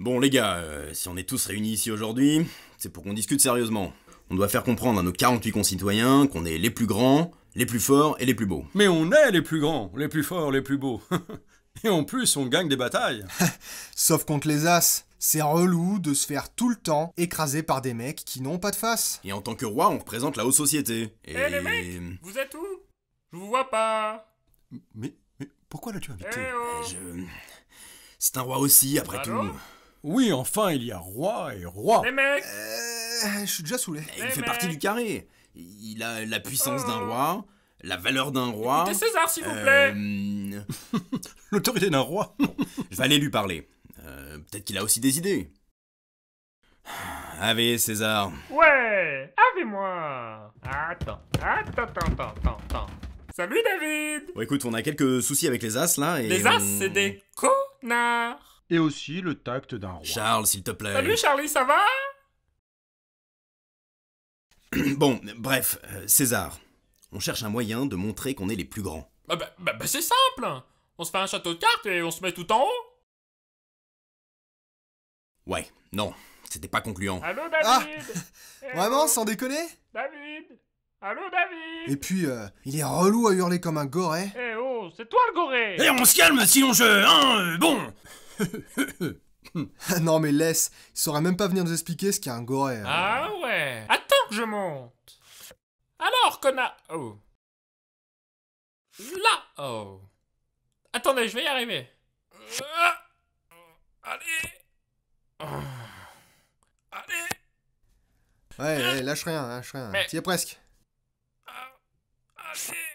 Bon les gars, euh, si on est tous réunis ici aujourd'hui, c'est pour qu'on discute sérieusement. On doit faire comprendre à nos 48 concitoyens qu'on est les plus grands, les plus forts et les plus beaux. Mais on est les plus grands, les plus forts, les plus beaux. et en plus, on gagne des batailles. Sauf contre les As. C'est relou de se faire tout le temps écraser par des mecs qui n'ont pas de face. Et en tant que roi, on représente la haute société. Et... Eh, les mecs, vous êtes où Je vous vois pas. Mais, pourquoi l'as-tu invité eh, oh. eh, C'est un roi aussi, après bah tout. Oui, enfin, il y a roi et roi. Les mecs euh, Je suis déjà saoulé. il fait partie du carré. Il a la puissance d'un oh. roi, la valeur d'un roi. Écoutez César, s'il vous plaît euh, L'autorité d'un roi. je vais aller lui parler. Euh, peut-être qu'il a aussi des idées. Avec César. Ouais, avec moi Attends, attends, attends, attends, attends. Salut David Bon écoute, on a quelques soucis avec les as là et... Les as, c'est des connards et aussi le tact d'un roi. Charles, s'il te plaît. Salut Charlie, ça va Bon, bref, euh, César, on cherche un moyen de montrer qu'on est les plus grands. bah, bah, c'est simple On se fait un château de cartes et on se met tout en haut Ouais, non, c'était pas concluant. Allô ah David Vraiment, sans déconner David Allô David Et puis, euh, il est relou à hurler comme un goré. Eh oh, c'est toi le goré Eh, on se calme, sinon je... Hein, euh, bon non mais laisse, il saura même pas venir nous expliquer ce qu'est un goret. Hein. Ah ouais Attends que je monte Alors, connard Oh Là Oh Attendez, je vais y arriver euh, Allez euh, Allez Ouais, lâche rien, lâche rien. Tu y es presque. Euh, allez